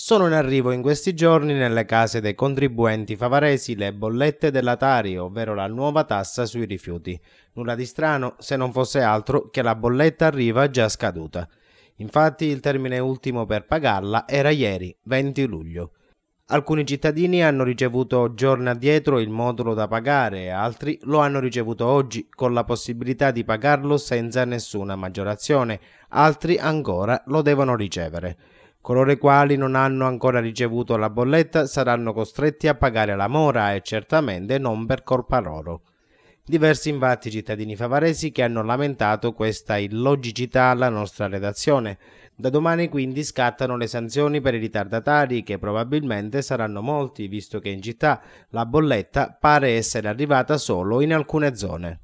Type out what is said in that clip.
Sono in arrivo in questi giorni nelle case dei contribuenti favaresi le bollette della Tari, ovvero la nuova tassa sui rifiuti. Nulla di strano se non fosse altro che la bolletta arriva già scaduta. Infatti il termine ultimo per pagarla era ieri, 20 luglio. Alcuni cittadini hanno ricevuto giorni addietro il modulo da pagare altri lo hanno ricevuto oggi con la possibilità di pagarlo senza nessuna maggiorazione, altri ancora lo devono ricevere. Coloro i quali non hanno ancora ricevuto la bolletta saranno costretti a pagare la mora e certamente non per colpa loro. Diversi infatti cittadini favaresi che hanno lamentato questa illogicità alla nostra redazione. Da domani quindi scattano le sanzioni per i ritardatari che probabilmente saranno molti visto che in città la bolletta pare essere arrivata solo in alcune zone.